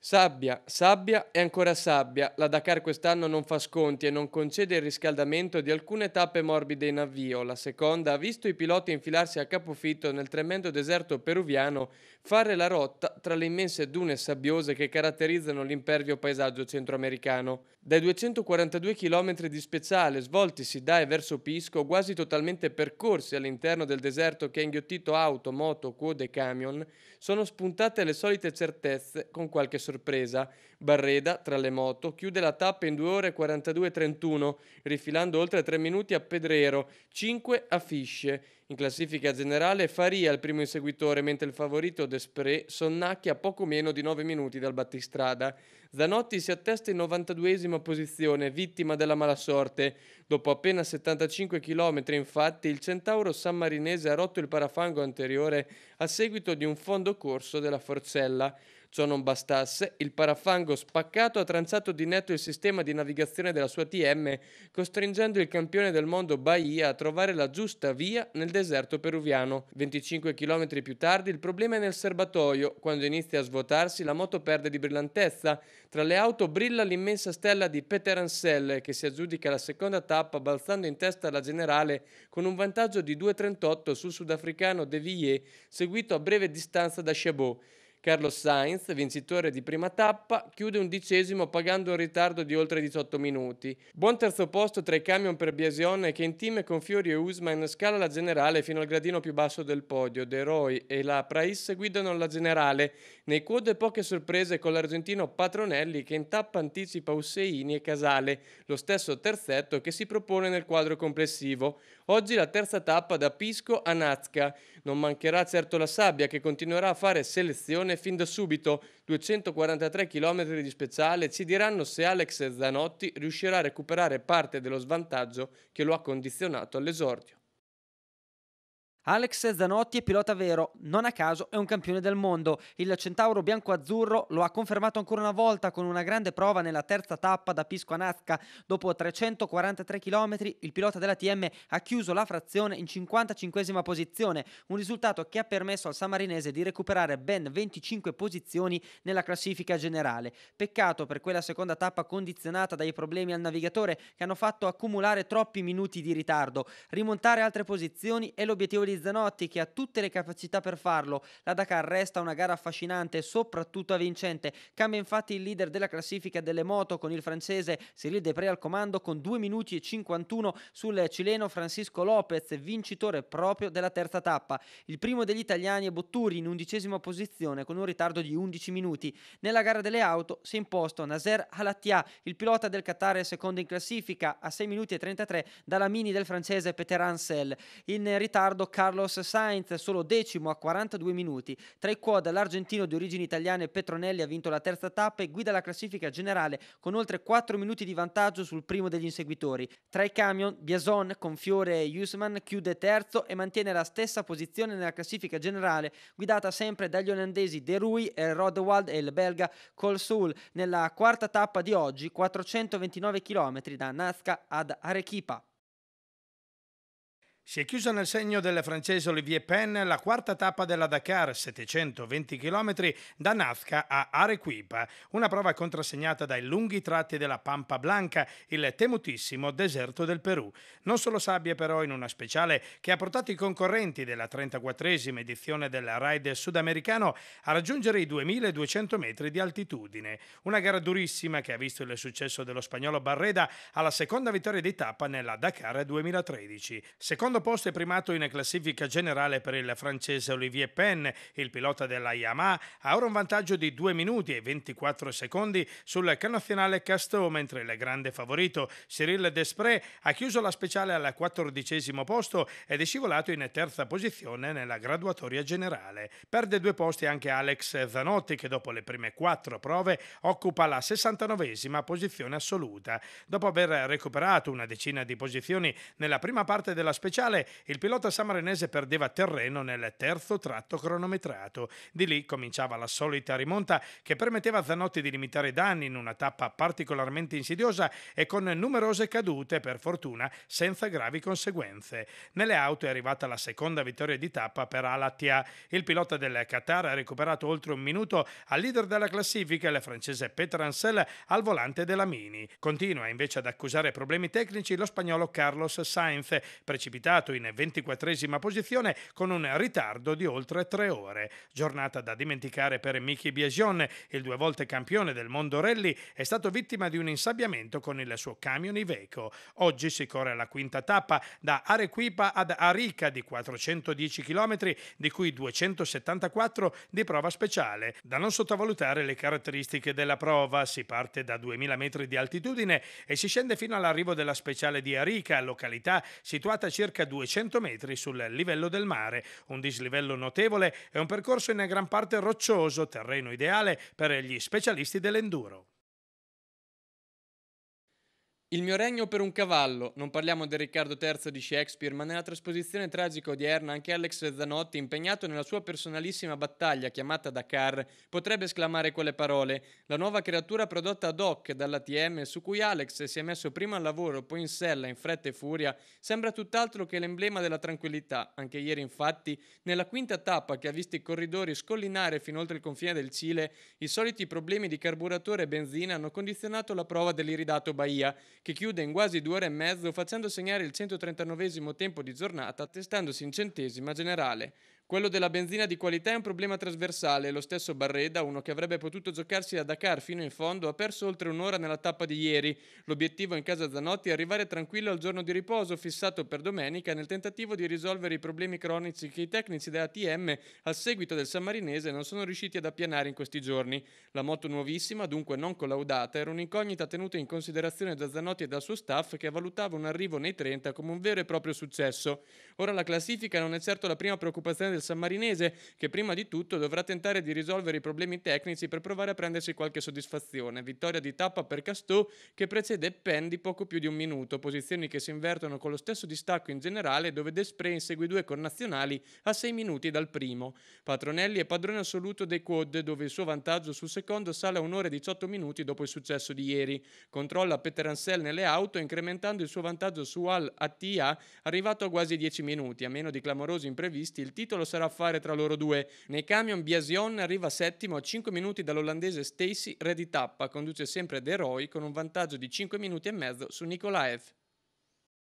Sabbia, sabbia e ancora sabbia. La Dakar quest'anno non fa sconti e non concede il riscaldamento di alcune tappe morbide in avvio. La seconda ha visto i piloti infilarsi a capofitto nel tremendo deserto peruviano, fare la rotta tra le immense dune sabbiose che caratterizzano l'impervio paesaggio centroamericano. Dai 242 km di speciale svoltisi da e verso Pisco, quasi totalmente percorsi all'interno del deserto che ha inghiottito auto, moto, quode e camion, sono spuntate le solite certezze con qualche sorpresa. Barreda, tra le moto, chiude la tappa in 2 ore 42.31, rifilando oltre 3 minuti a Pedrero, 5 a Fisce. In classifica generale Faria il primo inseguitore, mentre il favorito Despre sonnacchia poco meno di 9 minuti dal battistrada. Zanotti si attesta in 92esima posizione, vittima della mala sorte. Dopo appena 75 km, infatti, il centauro sammarinese ha rotto il parafango anteriore a seguito di un fondo corso della forcella. Ciò non bastasse, il parafango spaccato ha tranzato di netto il sistema di navigazione della sua TM, costringendo il campione del mondo Bahia a trovare la giusta via nel deserto peruviano. 25 km più tardi il problema è nel serbatoio, quando inizia a svuotarsi la moto perde di brillantezza, tra le auto brilla l'immensa stella di Peter Ansel che si aggiudica la seconda tappa balzando in testa alla generale con un vantaggio di 2.38 sul sudafricano De Villiers, seguito a breve distanza da Chabot. Carlos Sainz, vincitore di prima tappa, chiude undicesimo pagando un ritardo di oltre 18 minuti. Buon terzo posto tra i camion per Biasion che in team con Fiori e Usman scala la generale fino al gradino più basso del podio. De Roy e la Prais guidano la generale. Nei quad poche sorprese con l'argentino Patronelli che in tappa anticipa Useini e Casale, lo stesso terzetto che si propone nel quadro complessivo. Oggi la terza tappa da Pisco a Nazca. Non mancherà certo la sabbia che continuerà a fare selezione fin da subito 243 km di speciale ci diranno se Alex Zanotti riuscirà a recuperare parte dello svantaggio che lo ha condizionato all'esordio. Alex Zanotti è pilota vero, non a caso è un campione del mondo. Il centauro bianco-azzurro lo ha confermato ancora una volta con una grande prova nella terza tappa da Pisco a Nazca. Dopo 343 km il pilota della TM ha chiuso la frazione in 55 posizione, un risultato che ha permesso al samarinese di recuperare ben 25 posizioni nella classifica generale. Peccato per quella seconda tappa condizionata dai problemi al navigatore che hanno fatto accumulare troppi minuti di ritardo. Rimontare altre posizioni è l'obiettivo di di Zanotti che ha tutte le capacità per farlo. La Dakar resta una gara affascinante soprattutto avvincente. Cambia infatti il leader della classifica delle moto con il francese Cyril Depré al comando con 2 minuti e 51 sul cileno Francisco Lopez, vincitore proprio della terza tappa. Il primo degli italiani è Botturi in undicesima posizione con un ritardo di 11 minuti. Nella gara delle auto si è imposto Nazer Alatia, il pilota del Qatar è secondo in classifica a 6 minuti e 33 dalla mini del francese Peter Ansel. In ritardo Carlos Sainz, solo decimo a 42 minuti. Tra i quad l'argentino di origini italiane Petronelli ha vinto la terza tappa e guida la classifica generale con oltre 4 minuti di vantaggio sul primo degli inseguitori. Tra i camion, Biason con Fiore e Usman chiude terzo e mantiene la stessa posizione nella classifica generale, guidata sempre dagli olandesi De Rui, Rodewald e il belga Colsoul nella quarta tappa di oggi, 429 km da Nazca ad Arequipa. Si è chiusa nel segno del francese Olivier Penn la quarta tappa della Dakar, 720 km da Nazca a Arequipa, una prova contrassegnata dai lunghi tratti della Pampa Blanca, il temutissimo deserto del Perù. Non solo sabbia però in una speciale che ha portato i concorrenti della 34esima edizione del Raid sudamericano a raggiungere i 2200 metri di altitudine. Una gara durissima che ha visto il successo dello spagnolo Barreda alla seconda vittoria di tappa nella Dakar 2013. Secondo secondo posto è primato in classifica generale per il francese Olivier Penn, il pilota della Yamaha, ha ora un vantaggio di 2 minuti e 24 secondi sul canazionale Castot, mentre il grande favorito Cyril Desprez ha chiuso la speciale al quattordicesimo posto ed è scivolato in terza posizione nella graduatoria generale. Perde due posti anche Alex Zanotti che dopo le prime quattro prove occupa la 69esima posizione assoluta. Dopo aver recuperato una decina di posizioni nella prima parte della speciale, finale il pilota samarinese perdeva terreno nel terzo tratto cronometrato. Di lì cominciava la solita rimonta che permetteva a Zanotti di limitare i danni in una tappa particolarmente insidiosa e con numerose cadute, per fortuna, senza gravi conseguenze. Nelle auto è arrivata la seconda vittoria di tappa per Alatia. Il pilota del Qatar ha recuperato oltre un minuto al leader della classifica, il francese Petr Ansel, al volante della Mini. Continua invece ad accusare problemi tecnici lo spagnolo Carlos Sainz, precipitato piazzato in 24esima posizione con un ritardo di oltre tre ore. Giornata da dimenticare per Michi Biasion, il due volte campione del mondo rally, è stato vittima di un insabbiamento con il suo camion Iveco. Oggi si corre alla quinta tappa da Arequipa ad Arica di 410 km, di cui 274 di prova speciale. Da non sottovalutare le caratteristiche della prova, si parte da 2000 metri di altitudine e si scende fino all'arrivo della speciale di Arica, località situata a circa 200 metri sul livello del mare. Un dislivello notevole e un percorso in gran parte roccioso, terreno ideale per gli specialisti dell'enduro. Il mio regno per un cavallo. Non parliamo del Riccardo III di Shakespeare, ma nella trasposizione tragica odierna anche Alex Zanotti, impegnato nella sua personalissima battaglia chiamata Dakar, potrebbe esclamare quelle parole. La nuova creatura prodotta ad hoc dall'ATM, su cui Alex si è messo prima al lavoro, poi in sella, in fretta e furia, sembra tutt'altro che l'emblema della tranquillità. Anche ieri, infatti, nella quinta tappa che ha visto i corridori scollinare fino oltre il confine del Cile, i soliti problemi di carburatore e benzina hanno condizionato la prova dell'iridato Bahia che chiude in quasi due ore e mezzo facendo segnare il 139 tempo di giornata, testandosi in centesima generale. Quello della benzina di qualità è un problema trasversale. Lo stesso Barreda, uno che avrebbe potuto giocarsi da Dakar fino in fondo, ha perso oltre un'ora nella tappa di ieri. L'obiettivo in casa Zanotti è arrivare tranquillo al giorno di riposo fissato per domenica nel tentativo di risolvere i problemi cronici che i tecnici della TM al seguito del San Marinese non sono riusciti ad appianare in questi giorni. La moto nuovissima, dunque non collaudata, era un'incognita tenuta in considerazione da Zanotti e dal suo staff che valutava un arrivo nei 30 come un vero e proprio successo. Ora la classifica non è certo la prima preoccupazione del del sammarinese che prima di tutto dovrà tentare di risolvere i problemi tecnici per provare a prendersi qualche soddisfazione. Vittoria di tappa per Castò che precede Penn di poco più di un minuto, posizioni che si invertono con lo stesso distacco in generale dove Despre insegue due connazionali a sei minuti dal primo. Patronelli è padrone assoluto dei quad dove il suo vantaggio sul secondo sale a un'ora e 18 minuti dopo il successo di ieri. Controlla Peter Ansel nelle auto incrementando il suo vantaggio su Al Attia arrivato a quasi 10 minuti. A meno di clamorosi imprevisti il titolo sarà a fare tra loro due. Nei camion Biasion arriva settimo a 5 minuti dall'olandese Stacy Reditappa, conduce sempre De Roy con un vantaggio di 5 minuti e mezzo su Nikolaev.